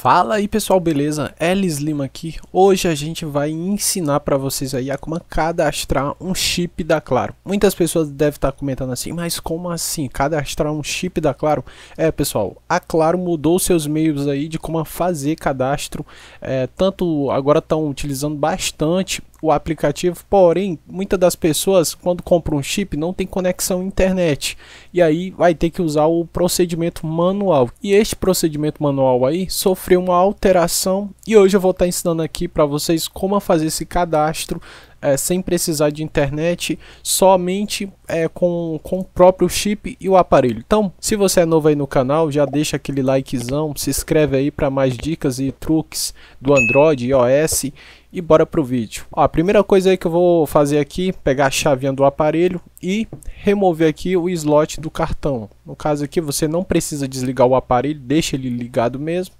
Fala aí pessoal, beleza? Elis Lima aqui. Hoje a gente vai ensinar para vocês aí a como cadastrar um chip da Claro. Muitas pessoas devem estar tá comentando assim, mas como assim? Cadastrar um chip da Claro? É pessoal, a Claro mudou seus meios aí de como fazer cadastro. É, tanto agora estão utilizando bastante o aplicativo, porém, muitas das pessoas quando compram um chip não tem conexão à internet e aí vai ter que usar o procedimento manual. E este procedimento manual aí sofreu uma alteração e hoje eu vou estar ensinando aqui para vocês como fazer esse cadastro é, sem precisar de internet, somente é, com, com o próprio chip e o aparelho. Então, se você é novo aí no canal, já deixa aquele likezão, se inscreve aí para mais dicas e truques do Android e iOS e bora pro vídeo. Ó, a primeira coisa aí que eu vou fazer aqui, pegar a chavinha do aparelho e remover aqui o slot do cartão. No caso aqui você não precisa desligar o aparelho, deixa ele ligado mesmo.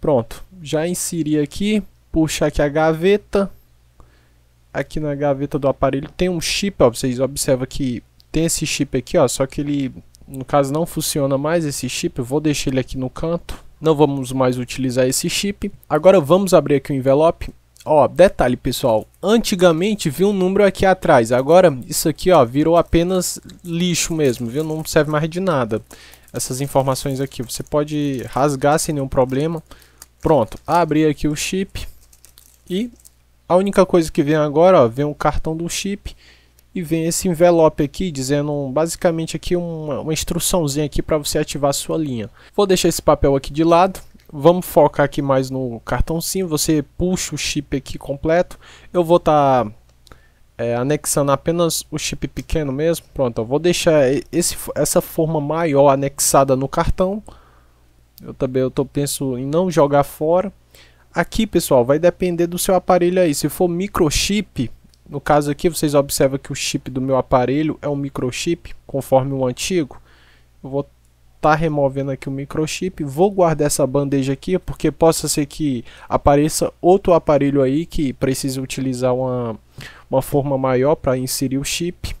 Pronto, já inseri aqui, puxar aqui a gaveta. Aqui na gaveta do aparelho tem um chip, ó, vocês observam que tem esse chip aqui, ó, só que ele, no caso, não funciona mais esse chip. Eu vou deixar ele aqui no canto. Não vamos mais utilizar esse chip. Agora vamos abrir aqui o envelope Ó, detalhe pessoal, antigamente viu um número aqui atrás, agora isso aqui ó, virou apenas lixo mesmo, viu? Não serve mais de nada. Essas informações aqui, você pode rasgar sem nenhum problema. Pronto, abri aqui o chip e a única coisa que vem agora, ó, vem o cartão do chip e vem esse envelope aqui dizendo basicamente aqui uma, uma instruçãozinha aqui para você ativar sua linha. Vou deixar esse papel aqui de lado Vamos focar aqui mais no cartão SIM. Você puxa o chip aqui completo. Eu vou estar tá, é, anexando apenas o chip pequeno mesmo. Pronto, eu vou deixar esse, essa forma maior anexada no cartão. Eu também eu tô, penso em não jogar fora. Aqui, pessoal, vai depender do seu aparelho aí. Se for microchip, no caso aqui, vocês observam que o chip do meu aparelho é um microchip, conforme o antigo. Eu vou está removendo aqui o microchip. Vou guardar essa bandeja aqui, porque possa ser que apareça outro aparelho aí que precise utilizar uma, uma forma maior para inserir o chip.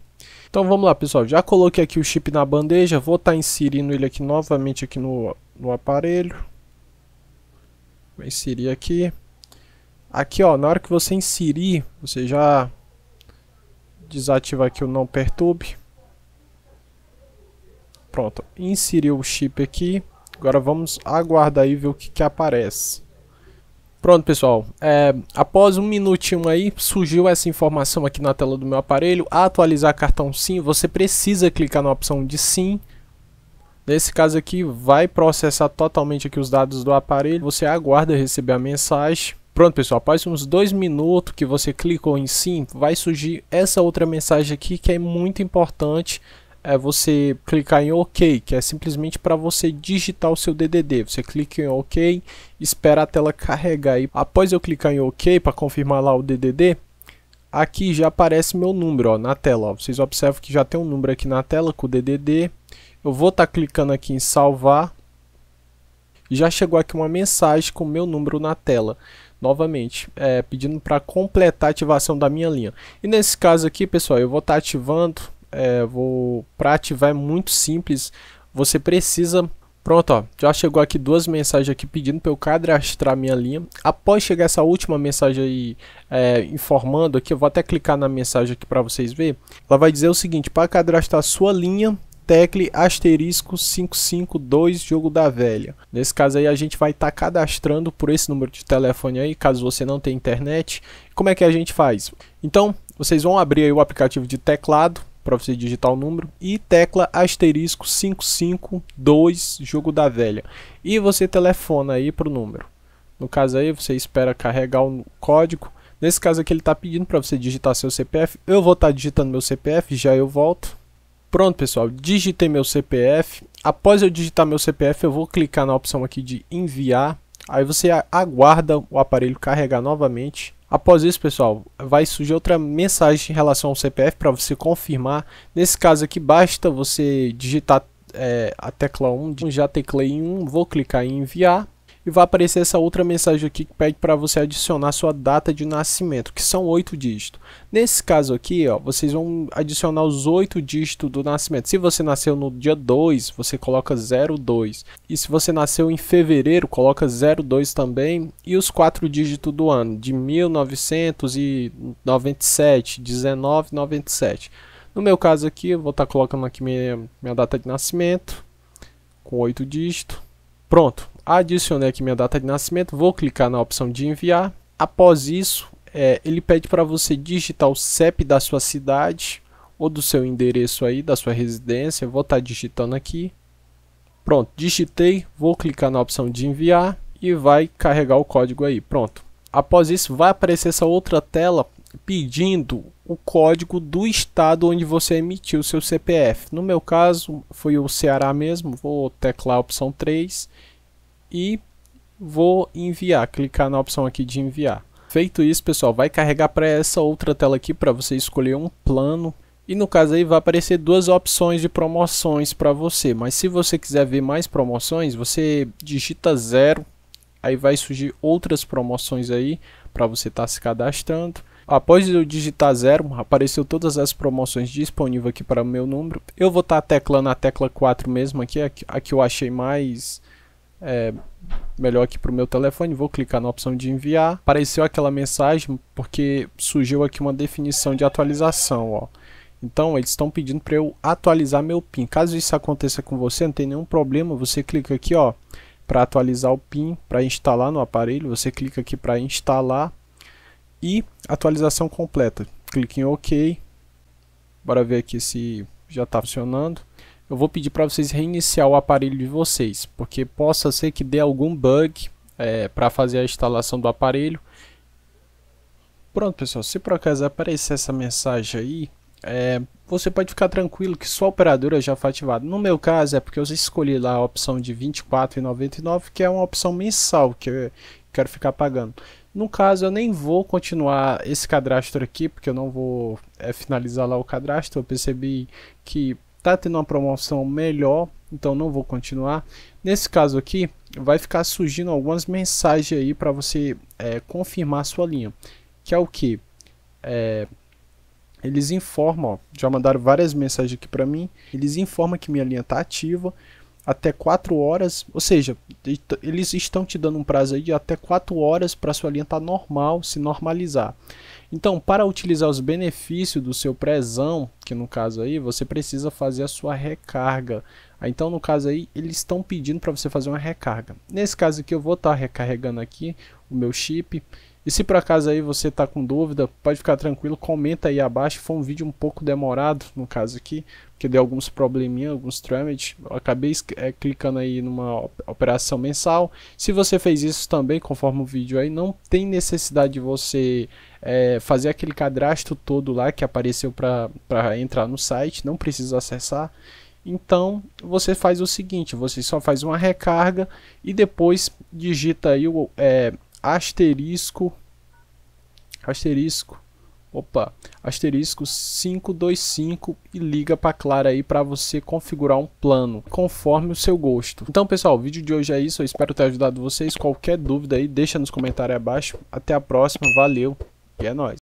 Então vamos lá pessoal, já coloquei aqui o chip na bandeja, vou estar tá inserindo ele aqui novamente aqui no, no aparelho. Vou inserir aqui. Aqui ó, na hora que você inserir, você já desativa aqui o não perturbe. Pronto, inseriu o chip aqui. Agora vamos aguardar e ver o que, que aparece. Pronto, pessoal. É, após um minutinho aí, surgiu essa informação aqui na tela do meu aparelho. Atualizar cartão SIM, você precisa clicar na opção de SIM. Nesse caso aqui, vai processar totalmente aqui os dados do aparelho. Você aguarda receber a mensagem. Pronto, pessoal. Após uns dois minutos que você clicou em SIM, vai surgir essa outra mensagem aqui que é muito importante é você clicar em OK, que é simplesmente para você digitar o seu DDD. Você clica em OK, espera a tela carregar. E após eu clicar em OK para confirmar lá o DDD, aqui já aparece meu número ó, na tela. Ó. Vocês observam que já tem um número aqui na tela com o DDD. Eu vou estar tá clicando aqui em salvar. já chegou aqui uma mensagem com o meu número na tela novamente, é, pedindo para completar a ativação da minha linha. E nesse caso aqui, pessoal, eu vou estar tá ativando é, vou para ativar é muito simples. Você precisa Pronto, ó, já chegou aqui duas mensagens aqui pedindo para eu cadastrar minha linha. Após chegar essa última mensagem aí é, informando aqui, eu vou até clicar na mensagem aqui para vocês verem. Ela vai dizer o seguinte, para cadastrar sua linha, tecle asterisco 552 jogo da velha. Nesse caso aí a gente vai estar tá cadastrando por esse número de telefone aí, caso você não tenha internet. Como é que a gente faz? Então, vocês vão abrir o aplicativo de teclado para você digitar o número e tecla asterisco 552 jogo da velha e você telefona aí pro número. No caso aí você espera carregar o código. Nesse caso aqui ele está pedindo para você digitar seu CPF. Eu vou estar tá digitando meu CPF, já eu volto. Pronto, pessoal, digitei meu CPF. Após eu digitar meu CPF, eu vou clicar na opção aqui de enviar. Aí você aguarda o aparelho carregar novamente Após isso, pessoal, vai surgir outra mensagem em relação ao CPF para você confirmar. Nesse caso aqui, basta você digitar é, a tecla 1, já teclei em 1, vou clicar em enviar e vai aparecer essa outra mensagem aqui que pede para você adicionar sua data de nascimento, que são oito dígitos. Nesse caso aqui, ó, vocês vão adicionar os oito dígitos do nascimento. Se você nasceu no dia 2, você coloca 02. E se você nasceu em fevereiro, coloca 02 também e os quatro dígitos do ano, de 1997, 1997. No meu caso aqui, eu vou estar tá colocando aqui minha, minha data de nascimento com oito dígitos. Pronto, adicionei aqui minha data de nascimento, vou clicar na opção de enviar. Após isso, é, ele pede para você digitar o CEP da sua cidade ou do seu endereço aí, da sua residência. vou estar tá digitando aqui. Pronto, digitei, vou clicar na opção de enviar e vai carregar o código aí. Pronto. Após isso, vai aparecer essa outra tela pedindo o código do estado onde você emitiu o seu CPF. No meu caso, foi o Ceará mesmo, vou teclar a opção 3 e vou enviar, clicar na opção aqui de enviar. Feito isso, pessoal, vai carregar para essa outra tela aqui para você escolher um plano. E no caso aí vai aparecer duas opções de promoções para você, mas se você quiser ver mais promoções, você digita zero, aí vai surgir outras promoções aí para você estar tá se cadastrando. Após eu digitar zero, apareceu todas as promoções disponíveis aqui para o meu número. Eu vou estar tá teclando a tecla 4 mesmo aqui, a que eu achei mais é melhor aqui para o meu telefone, vou clicar na opção de enviar. Apareceu aquela mensagem porque surgiu aqui uma definição de atualização, ó. Então eles estão pedindo para eu atualizar meu PIN. Caso isso aconteça com você, não tem nenhum problema, você clica aqui, ó, para atualizar o PIN, para instalar no aparelho, você clica aqui para instalar e atualização completa. Clique em OK. Bora ver aqui se já está funcionando eu vou pedir para vocês reiniciar o aparelho de vocês, porque possa ser que dê algum bug é, para fazer a instalação do aparelho. Pronto, pessoal, se por acaso aparecer essa mensagem aí, é, você pode ficar tranquilo que sua operadora já foi ativada. No meu caso é porque eu escolhi lá a opção de R$24,99, 24,99, que é uma opção mensal que eu quero ficar pagando. No caso, eu nem vou continuar esse cadastro aqui, porque eu não vou é, finalizar lá o cadastro. Eu percebi que tá tendo uma promoção melhor, então não vou continuar. Nesse caso aqui, vai ficar surgindo algumas mensagens aí para você é, confirmar sua linha, que é o que? É, eles informam, ó, já mandaram várias mensagens aqui para mim, eles informam que minha linha está ativa, até 4 horas, ou seja, eles estão te dando um prazo aí de até 4 horas para sua linha estar tá normal, se normalizar. Então, para utilizar os benefícios do seu prezão, que no caso aí, você precisa fazer a sua recarga. Ah, então, no caso aí, eles estão pedindo para você fazer uma recarga. Nesse caso aqui, eu vou estar tá recarregando aqui o meu chip. E se por acaso aí você está com dúvida, pode ficar tranquilo, comenta aí abaixo. Foi um vídeo um pouco demorado, no caso aqui, que deu alguns probleminha, alguns trâmites, acabei é, clicando aí numa operação mensal. Se você fez isso também, conforme o vídeo aí, não tem necessidade de você é, fazer aquele cadastro todo lá que apareceu para entrar no site, não precisa acessar. Então você faz o seguinte, você só faz uma recarga e depois digita aí o é, asterisco, asterisco opa, asterisco 525 e liga para Clara aí para você configurar um plano conforme o seu gosto. Então, pessoal, o vídeo de hoje é isso. Eu espero ter ajudado vocês. Qualquer dúvida aí, deixa nos comentários abaixo. Até a próxima. Valeu e é nóis.